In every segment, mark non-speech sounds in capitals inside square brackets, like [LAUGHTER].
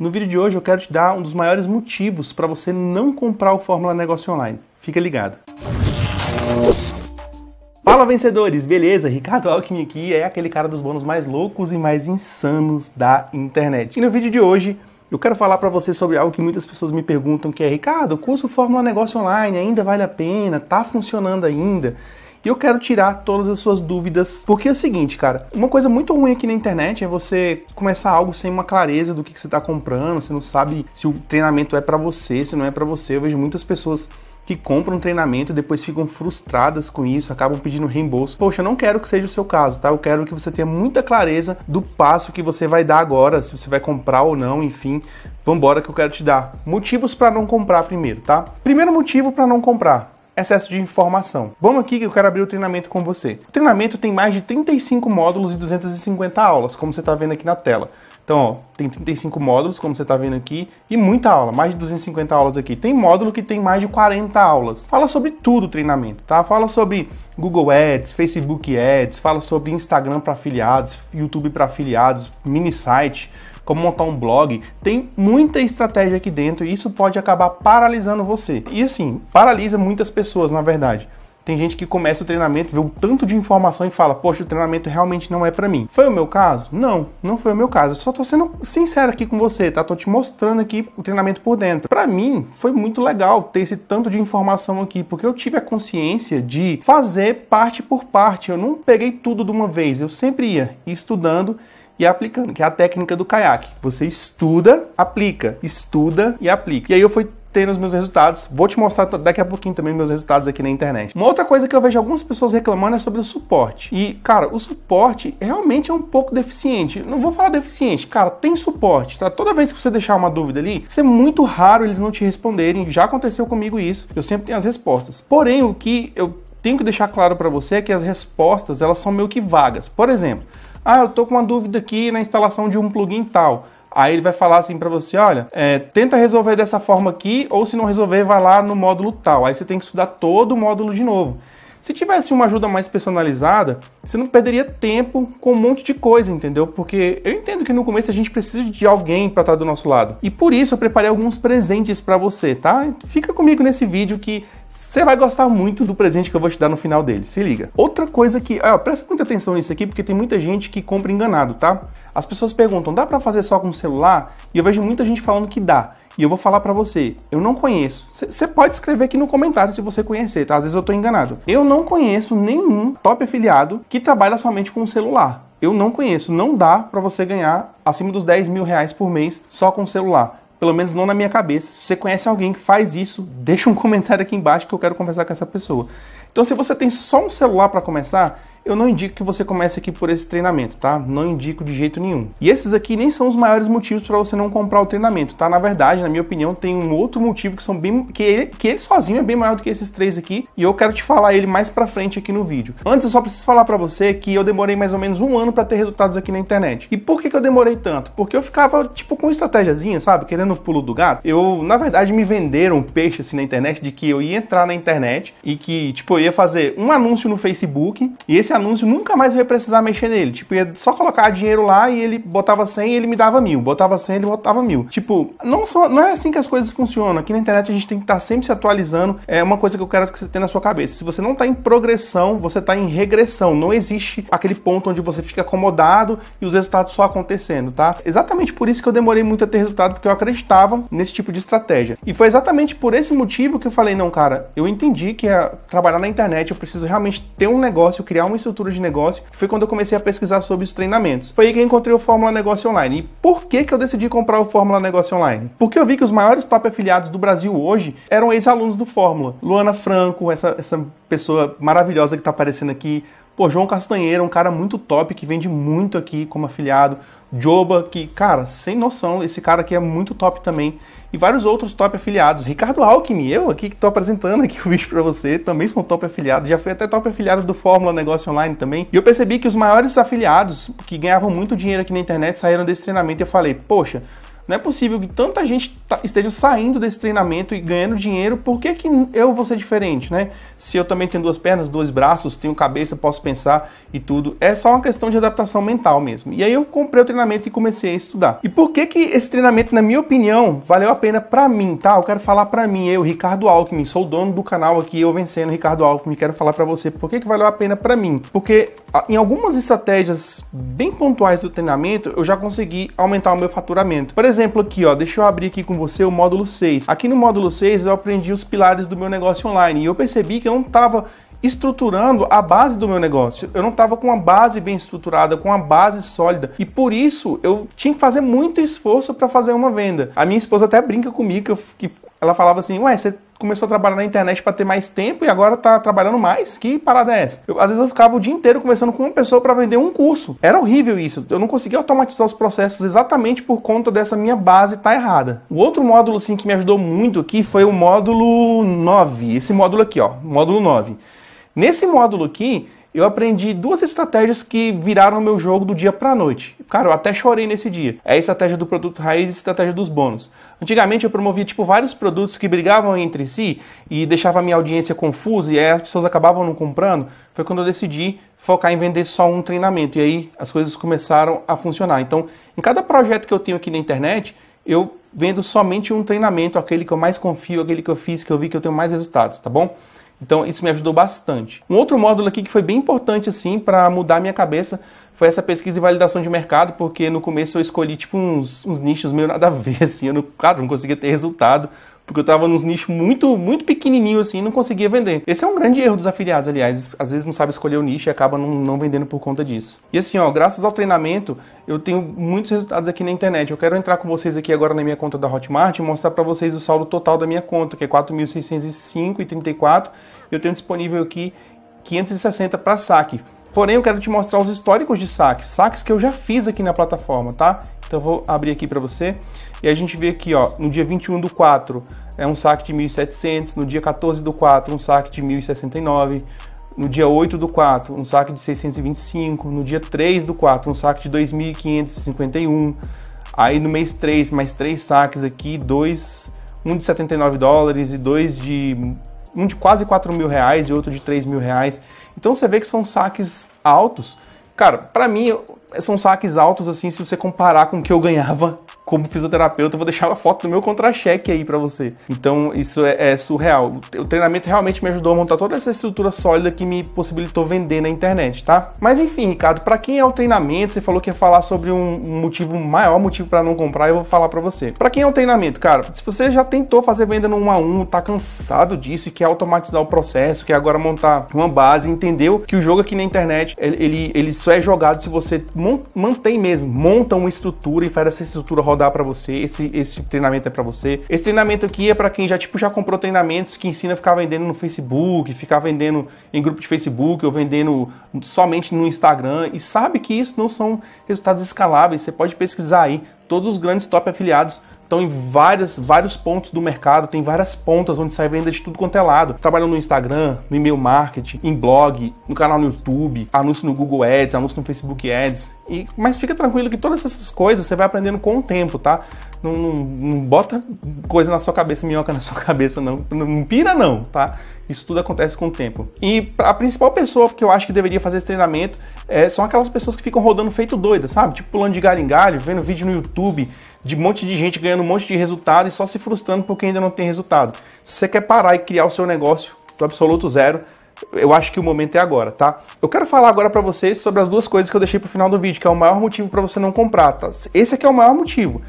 No vídeo de hoje eu quero te dar um dos maiores motivos para você não comprar o Fórmula Negócio Online. Fica ligado. Fala vencedores, beleza? Ricardo Alckmin aqui é aquele cara dos bônus mais loucos e mais insanos da internet. E no vídeo de hoje eu quero falar para você sobre algo que muitas pessoas me perguntam, que é Ricardo, o curso Fórmula Negócio Online ainda vale a pena? Tá funcionando ainda? e eu quero tirar todas as suas dúvidas. Porque é o seguinte, cara, uma coisa muito ruim aqui na internet é você começar algo sem uma clareza do que, que você está comprando, você não sabe se o treinamento é para você, se não é para você. Eu vejo muitas pessoas que compram treinamento e depois ficam frustradas com isso, acabam pedindo reembolso. Poxa, eu não quero que seja o seu caso, tá? Eu quero que você tenha muita clareza do passo que você vai dar agora, se você vai comprar ou não, enfim. Vambora que eu quero te dar motivos para não comprar primeiro, tá? Primeiro motivo para não comprar excesso de informação. Vamos aqui que eu quero abrir o treinamento com você. O treinamento tem mais de 35 módulos e 250 aulas, como você está vendo aqui na tela. Então, ó, tem 35 módulos, como você está vendo aqui, e muita aula, mais de 250 aulas aqui. Tem módulo que tem mais de 40 aulas. Fala sobre tudo o treinamento, tá? Fala sobre Google Ads, Facebook Ads, fala sobre Instagram para afiliados, YouTube para afiliados, mini site, como montar um blog, tem muita estratégia aqui dentro e isso pode acabar paralisando você. E assim, paralisa muitas pessoas, na verdade. Tem gente que começa o treinamento, vê um tanto de informação e fala: Poxa, o treinamento realmente não é para mim. Foi o meu caso? Não, não foi o meu caso. Eu só tô sendo sincero aqui com você, tá? Tô te mostrando aqui o treinamento por dentro. Para mim, foi muito legal ter esse tanto de informação aqui, porque eu tive a consciência de fazer parte por parte. Eu não peguei tudo de uma vez, eu sempre ia estudando e aplicando, que é a técnica do caiaque. Você estuda, aplica, estuda e aplica. E aí eu fui tendo os meus resultados. Vou te mostrar daqui a pouquinho também meus resultados aqui na internet. Uma outra coisa que eu vejo algumas pessoas reclamando é sobre o suporte. E, cara, o suporte realmente é um pouco deficiente. Não vou falar deficiente, cara, tem suporte, tá? Toda vez que você deixar uma dúvida ali, isso é muito raro eles não te responderem. Já aconteceu comigo isso. Eu sempre tenho as respostas. Porém, o que eu tenho que deixar claro para você é que as respostas, elas são meio que vagas. Por exemplo, ah, eu tô com uma dúvida aqui na instalação de um plugin tal. Aí ele vai falar assim para você, olha, é, tenta resolver dessa forma aqui, ou se não resolver, vai lá no módulo tal. Aí você tem que estudar todo o módulo de novo. Se tivesse uma ajuda mais personalizada, você não perderia tempo com um monte de coisa, entendeu? Porque eu entendo que no começo a gente precisa de alguém para estar tá do nosso lado. E por isso eu preparei alguns presentes para você, tá? Fica comigo nesse vídeo que você vai gostar muito do presente que eu vou te dar no final dele, se liga. Outra coisa que, ó, presta muita atenção nisso aqui, porque tem muita gente que compra enganado, tá? As pessoas perguntam, dá para fazer só com o celular? E eu vejo muita gente falando que dá. E eu vou falar para você, eu não conheço. Você pode escrever aqui no comentário se você conhecer, tá? Às vezes eu tô enganado. Eu não conheço nenhum top afiliado que trabalha somente com celular. Eu não conheço, não dá para você ganhar acima dos 10 mil reais por mês só com celular pelo menos não na minha cabeça. Se você conhece alguém que faz isso, [LAUGHS] deixa um comentário aqui embaixo que eu quero conversar com essa pessoa. Então, se você tem só um celular para começar, eu não indico que você comece aqui por esse treinamento, tá? Não indico de jeito nenhum. E esses aqui nem são os maiores motivos para você não comprar o treinamento, tá? Na verdade, na minha opinião, tem um outro motivo que são bem que ele, que ele sozinho é bem maior do que esses três aqui, e eu quero te falar ele mais para frente aqui no vídeo. Antes eu só preciso falar para você que eu demorei mais ou menos um ano para ter resultados aqui na internet. E por que, que eu demorei tanto? Porque eu ficava tipo com estratégiazinha, sabe? Querendo o pulo do gato. Eu, na verdade, me venderam um peixe assim na internet de que eu ia entrar na internet e que tipo eu ia fazer um anúncio no Facebook e esse anúncio, nunca mais eu ia precisar mexer nele. Tipo, ia só colocar dinheiro lá e ele botava 100 e ele me dava mil. Botava 100 e ele botava mil. Tipo, não, só, não é assim que as coisas funcionam. Aqui na internet a gente tem que estar tá sempre se atualizando. É uma coisa que eu quero que você tenha na sua cabeça. Se você não está em progressão, você está em regressão. Não existe aquele ponto onde você fica acomodado e os resultados só acontecendo, tá? Exatamente por isso que eu demorei muito a ter resultado, porque eu acreditava nesse tipo de estratégia. E foi exatamente por esse motivo que eu falei, não, cara, eu entendi que é trabalhar na internet eu preciso realmente ter um negócio, criar uma estrutura estrutura de negócio, foi quando eu comecei a pesquisar sobre os treinamentos. Foi aí que eu encontrei o Fórmula Negócio Online. E por que, que eu decidi comprar o Fórmula Negócio Online? Porque eu vi que os maiores top afiliados do Brasil hoje eram ex-alunos do Fórmula. Luana Franco, essa, essa pessoa maravilhosa que está aparecendo aqui, Pô, João Castanheira, um cara muito top que vende muito aqui como afiliado. Joba, que, cara, sem noção, esse cara aqui é muito top também. E vários outros top afiliados. Ricardo Alckmin, eu aqui que tô apresentando aqui [LAUGHS] o vídeo para você, também são top afiliados. Já fui até top afiliado do Fórmula Negócio Online também. E eu percebi que os maiores afiliados que ganhavam muito dinheiro aqui na internet saíram desse treinamento e eu falei, poxa, não é possível que tanta gente tá, esteja saindo desse treinamento e ganhando dinheiro. Por que, que eu vou ser diferente, né? Se eu também tenho duas pernas, dois braços, tenho cabeça, posso pensar e tudo. É só uma questão de adaptação mental mesmo. E aí eu comprei o treinamento e comecei a estudar. E por que que esse treinamento, na minha opinião, valeu a pena para mim, tá? Eu quero falar para mim, eu, Ricardo Alckmin, sou o dono do canal aqui, eu vencendo Ricardo Alckmin, quero falar para você por que que valeu a pena para mim. Porque ah, em algumas estratégias bem pontuais do treinamento, eu já consegui aumentar o meu faturamento. Por exemplo, exemplo aqui, ó, deixa eu abrir aqui com você o módulo 6. Aqui no módulo 6 eu aprendi os pilares do meu negócio online e eu percebi que eu não estava estruturando a base do meu negócio. Eu não estava com uma base bem estruturada, com uma base sólida. E por isso eu tinha que fazer muito esforço para fazer uma venda. A minha esposa até brinca comigo que, eu, que ela falava assim: Ué, você começou a trabalhar na internet para ter mais tempo e agora tá trabalhando mais. Que parada é essa? Eu, às vezes eu ficava o dia inteiro conversando com uma pessoa para vender um curso. Era horrível isso. Eu não conseguia automatizar os processos exatamente por conta dessa minha base tá errada. O outro módulo sim que me ajudou muito aqui foi o módulo 9. Esse módulo aqui, ó, módulo 9. Nesse módulo aqui, eu aprendi duas estratégias que viraram meu jogo do dia para noite. Cara, eu até chorei nesse dia. É a estratégia do produto raiz e a estratégia dos bônus. Antigamente eu promovia tipo vários produtos que brigavam entre si e deixava a minha audiência confusa e aí as pessoas acabavam não comprando. Foi quando eu decidi focar em vender só um treinamento e aí as coisas começaram a funcionar. Então, em cada projeto que eu tenho aqui na internet, eu vendo somente um treinamento, aquele que eu mais confio, aquele que eu fiz, que eu vi que eu tenho mais resultados, tá bom? Então isso me ajudou bastante. Um outro módulo aqui que foi bem importante assim para mudar a minha cabeça foi essa pesquisa e validação de mercado, porque no começo eu escolhi tipo uns, uns nichos meio nada a ver, [LAUGHS] assim, eu não, cara não conseguia ter resultado porque eu tava nos nichos muito, muito pequenininho assim, não conseguia vender. Esse é um grande erro dos afiliados, aliás, às vezes não sabe escolher o nicho e acaba não, não vendendo por conta disso. E assim, ó, graças ao treinamento, eu tenho muitos resultados aqui na internet. Eu quero entrar com vocês aqui agora na minha conta da Hotmart e mostrar para vocês o saldo total da minha conta, que é 4.605,34. Eu tenho disponível aqui 560 para saque. Porém, eu quero te mostrar os históricos de saques, saques que eu já fiz aqui na plataforma, tá? Então, eu vou abrir aqui para você. E a gente vê aqui, ó, no dia 21 do 4, é um saque de 1.700. No dia 14 do 4, um saque de 1.069. No dia 8 do 4, um saque de 625. No dia 3 do 4, um saque de 2.551. Aí no mês 3, mais três saques aqui, dois, um de 79 dólares e dois de um de quase 4 mil reais e outro de 3 mil reais. Então você vê que são saques altos. Cara, para mim, são saques altos, assim, se você comparar com o que eu ganhava como fisioterapeuta. Eu vou deixar a foto do meu contra-cheque aí para você. Então, isso é, é, surreal. O treinamento realmente me ajudou a montar toda essa estrutura sólida que me possibilitou vender na internet, tá? Mas enfim, Ricardo, para quem é o treinamento, você falou que ia falar sobre um motivo, maior motivo para não comprar, eu vou falar para você. Para quem é o treinamento, cara, se você já tentou fazer venda no 1 a 1, tá cansado disso e quer automatizar o processo, quer agora montar uma base, entendeu que o jogo aqui na internet, ele, ele só é jogado se você mantém mesmo, monta uma estrutura e faz essa estrutura rodar para você. Esse, esse treinamento é para você. Esse treinamento aqui é para quem já tipo já comprou treinamentos que ensina a ficar vendendo no Facebook, ficar vendendo em grupo de Facebook ou vendendo somente no Instagram e sabe que isso não são resultados escaláveis. Você pode pesquisar aí todos os grandes top afiliados estão em várias, vários pontos do mercado, tem várias pontas onde sai venda de tudo quanto é lado. Trabalham no Instagram, no e-mail marketing, em blog, no canal no YouTube, anúncio no Google Ads, anúncio no Facebook Ads. E, mas fica tranquilo que todas essas coisas você vai aprendendo com o tempo, tá? Não, não, não, bota coisa na sua cabeça, minhoca na sua [LAUGHS] cabeça, não. Não pira, não, tá? Isso tudo acontece com o tempo. E a principal pessoa que eu acho que deveria fazer esse treinamento é, são aquelas pessoas que ficam rodando feito doida, sabe? Tipo pulando de galho em galho, vendo vídeo no YouTube de um monte de gente ganhando um monte de resultado e só se frustrando porque ainda não tem resultado. Se você quer parar e criar o seu negócio do absoluto zero, eu acho que o momento é agora, tá? Eu quero falar agora para vocês sobre as duas coisas que eu deixei pro final do vídeo, que é o maior motivo para você não comprar, tá? Esse aqui é o maior motivo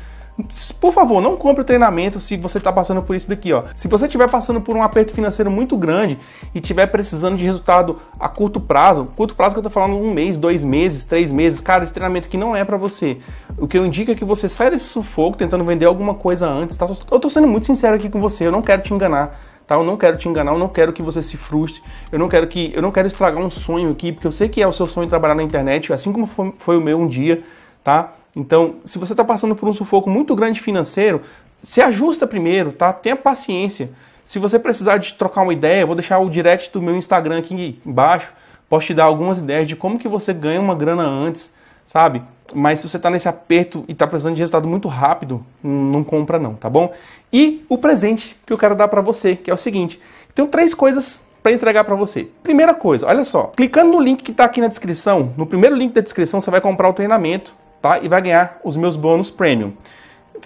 por favor, não compre o treinamento se você está passando por isso daqui, ó. Se você estiver passando por um aperto financeiro muito grande e estiver precisando de resultado a curto prazo, curto prazo que eu estou falando um mês, dois meses, três meses, cara, esse treinamento aqui não é para você. O que eu indico é que você saia desse sufoco tentando vender alguma coisa antes, tá? Eu estou sendo muito sincero aqui com você, eu não quero te enganar. Tá, eu não quero te enganar, eu não quero que você se frustre, eu não quero que eu não quero estragar um sonho aqui, porque eu sei que é o seu sonho trabalhar na internet, assim como foi, foi o meu um dia, tá? Então, se você está passando por um sufoco muito grande financeiro, se ajusta primeiro, tá? Tenha paciência. Se você precisar de trocar uma ideia, vou deixar o direct do meu Instagram aqui embaixo. Posso te dar algumas ideias de como que você ganha uma grana antes, sabe? Mas se você está nesse aperto e está precisando de resultado muito rápido, hum, não compra não, tá bom? E o presente que eu quero dar para você, que é o seguinte. Tenho três coisas para entregar para você. Primeira coisa, olha só, clicando no link que está aqui na descrição, no primeiro link da descrição você vai comprar o treinamento tá? E vai ganhar os meus bônus premium.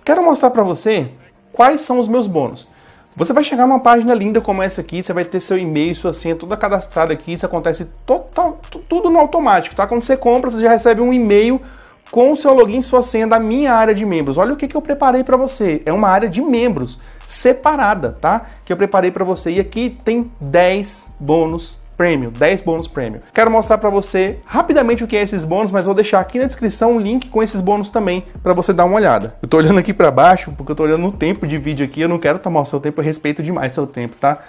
Quero mostrar para você quais são os meus bônus. Você vai chegar numa página linda como essa aqui, você vai ter seu e-mail, sua senha toda cadastrada aqui, isso acontece total, tudo no automático, tá? Quando você compra, você já recebe um e-mail com o seu login e sua senha da minha área de membros. Olha o que, que eu preparei para você. É uma área de membros separada, tá? Que eu preparei para você. E aqui tem 10 bônus Premium, 10 bônus Premium. Quero mostrar para você rapidamente o que é esses bônus, mas vou deixar aqui na descrição um link com esses bônus também para você dar uma olhada. Eu tô olhando aqui para baixo porque eu tô olhando o tempo de vídeo aqui, eu não quero tomar o seu tempo, eu respeito demais seu tempo, tá?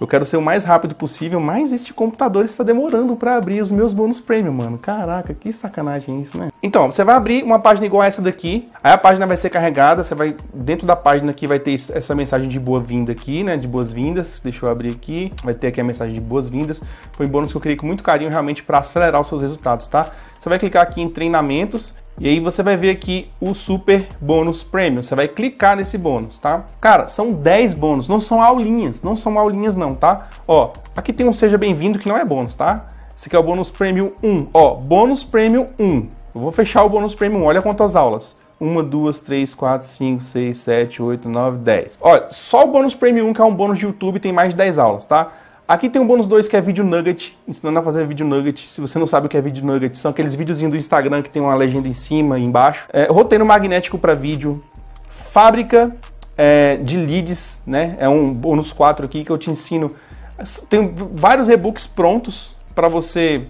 Eu quero ser o mais rápido possível, mas este computador está demorando para abrir os meus bônus premium, mano. Caraca, que sacanagem isso, né? Então, você vai abrir uma página igual a essa daqui, aí a página vai ser carregada, você vai dentro da página aqui vai ter essa mensagem de boa-vinda aqui, né, de boas-vindas. Deixa eu abrir aqui, vai ter aqui a mensagem de boas-vindas. Foi um bônus que eu criei com muito carinho realmente para acelerar os seus resultados, tá? Você vai clicar aqui em treinamentos e aí você vai ver aqui o super bônus premium. Você vai clicar nesse bônus, tá? Cara, são 10 bônus, não são aulinhas, não são aulinhas não, tá? Ó, aqui tem um seja bem-vindo que não é bônus, tá? Esse aqui é o bônus premium 1, ó, bônus premium 1. Eu vou fechar o bônus premium, olha quantas aulas. 1, 2, 3, 4, 5, 6, 7, 8, 9, 10. Olha, só o bônus premium 1, que é um bônus de YouTube, tem mais de 10 aulas, tá? Aqui tem um bônus 2 que é vídeo nugget, ensinando a fazer vídeo nugget. Se você não sabe o que é vídeo nugget, são aqueles videozinhos do Instagram que tem uma legenda em cima e embaixo. É, roteiro magnético para vídeo, fábrica é, de leads, né? É um bônus 4 aqui que eu te ensino. Tem vários e-books prontos para você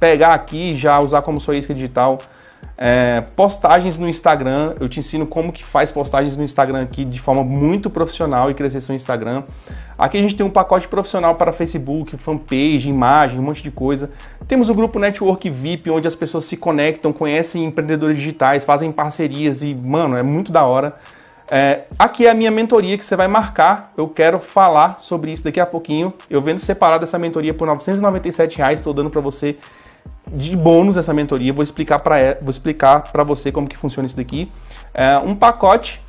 pegar aqui e já usar como sua isca digital. É, postagens no Instagram, eu te ensino como que faz postagens no Instagram aqui de forma muito profissional e crescer seu Instagram. Aqui a gente tem um pacote profissional para Facebook, fanpage, imagem, um monte de coisa. Temos o grupo Network VIP, onde as pessoas se conectam, conhecem empreendedores digitais, fazem parcerias e, mano, é muito da hora. É, aqui é a minha mentoria que você vai marcar. Eu quero falar sobre isso daqui a pouquinho. Eu vendo separado essa mentoria por R$ reais. estou dando para você de bônus essa mentoria, vou explicar para é, vou explicar para você como que funciona isso daqui. É um pacote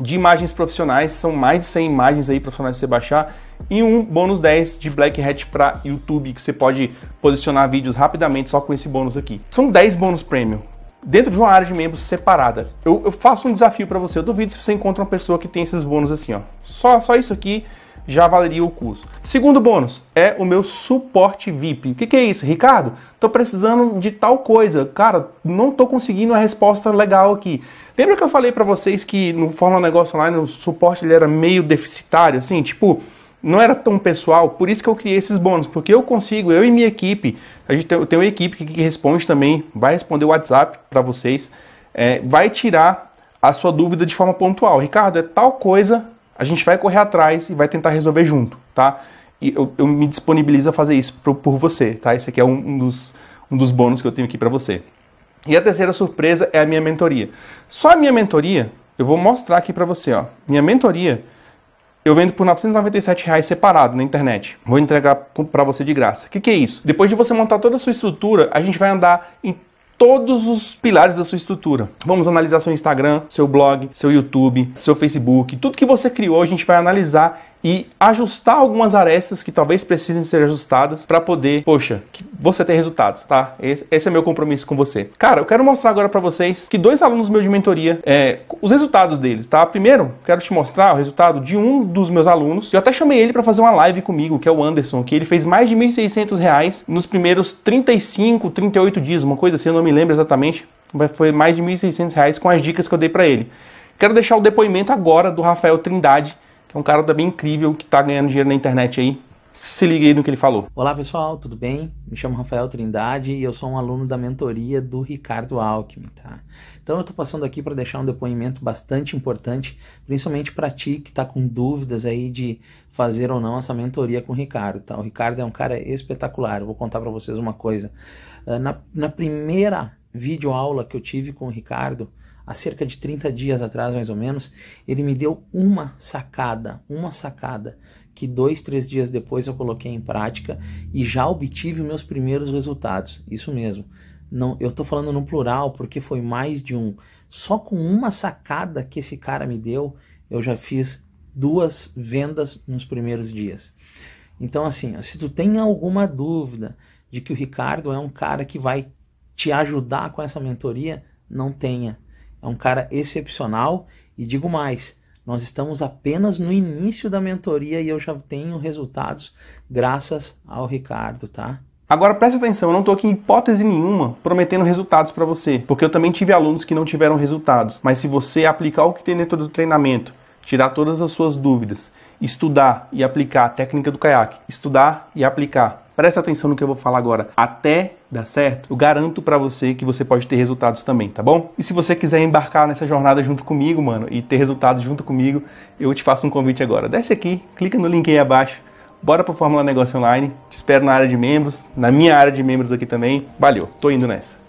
de imagens profissionais, são mais de 100 imagens aí profissionais para você baixar, e um bônus 10 de Black Hat para YouTube, que você pode posicionar vídeos rapidamente só com esse bônus aqui. São 10 bônus premium, dentro de uma área de membros separada. Eu, eu faço um desafio para você, eu duvido se você encontra uma pessoa que tem esses bônus assim, ó. Só, só isso aqui já valeria o curso. Segundo bônus é o meu suporte VIP. O que, que, é isso, Ricardo? Tô precisando de tal coisa, cara. Não tô conseguindo a resposta legal aqui. Lembra que eu falei para vocês que no Fórmula Negócio Online o suporte ele era meio deficitário, assim, tipo não era tão pessoal, por isso que eu criei esses bônus, porque eu consigo, eu e minha equipe, a gente tem, eu tenho uma equipe que, que responde também, vai responder o WhatsApp para vocês, é, vai tirar a sua dúvida de forma pontual. Ricardo, é tal coisa a gente vai correr atrás e vai tentar resolver junto, tá? E eu, eu me disponibilizo a fazer isso por, por você, tá? Esse aqui é um, um, dos, um dos bônus que eu tenho aqui para você. E a terceira surpresa é a minha mentoria. Só a minha mentoria, eu vou mostrar aqui para você, ó. Minha mentoria, eu vendo por 997 reais separado na internet. Vou entregar para você de graça. O que, que, é isso? Depois de você montar toda a sua estrutura, a gente vai andar em todos os pilares da sua estrutura. Vamos analisar seu Instagram, seu blog, seu YouTube, seu Facebook, tudo que você criou, a gente vai analisar e ajustar algumas arestas que talvez precisem ser ajustadas para poder, poxa, que você tem resultados, tá? Esse, esse, é meu compromisso com você. Cara, eu quero mostrar agora para vocês que dois alunos meus de mentoria, é, os resultados deles, tá? Primeiro, quero te mostrar o resultado de um dos meus alunos. Eu até chamei ele para fazer uma live comigo, que é o Anderson, que ele fez mais de R$ 1.600 nos primeiros 35, 38 dias, uma coisa assim, eu não me lembro exatamente, mas foi mais de R$ 1.600 com as dicas que eu dei para ele. Quero deixar o depoimento agora do Rafael Trindade, que é um cara também incrível que está ganhando dinheiro na internet aí. Se liga aí no que ele falou. Olá pessoal, tudo bem? Me chamo Rafael Trindade e eu sou um aluno da mentoria do Ricardo Alckmin, tá? Então eu estou passando aqui para deixar um depoimento bastante importante, principalmente para ti que está com dúvidas aí de fazer ou não essa mentoria com o Ricardo, tá? O Ricardo é um cara espetacular, eu vou contar para vocês uma coisa. Ah, na, na primeira videoaula que eu tive com o Ricardo, há cerca de 30 dias atrás, mais ou menos, ele me deu uma sacada, uma sacada, que dois, três dias depois eu coloquei em prática e já obtive meus primeiros resultados. Isso mesmo. Não, eu estou falando no plural porque foi mais de um. Só com uma sacada que esse cara me deu, eu já fiz duas vendas nos primeiros dias. Então, assim, se tu tem alguma dúvida de que o Ricardo é um cara que vai te ajudar com essa mentoria, não tenha é um cara excepcional e digo mais, nós estamos apenas no início da mentoria e eu já tenho resultados graças ao Ricardo, tá? Agora preste atenção, eu não estou aqui em hipótese nenhuma prometendo resultados para você, porque eu também tive alunos que não tiveram resultados. Mas se você aplicar o que tem dentro do treinamento, tirar todas as suas dúvidas, estudar e aplicar a técnica do caiaque, estudar e aplicar Presta atenção no que eu vou falar agora. Até dar certo, eu garanto para você que você pode ter resultados também, tá bom? E se você quiser embarcar nessa jornada junto comigo, mano, e ter resultados junto comigo, eu te faço um convite agora. Desce aqui, clica no link aí abaixo. Bora pro Fórmula Negócio Online. Te espero na área de membros, na minha área de membros aqui também. Valeu, tô indo nessa.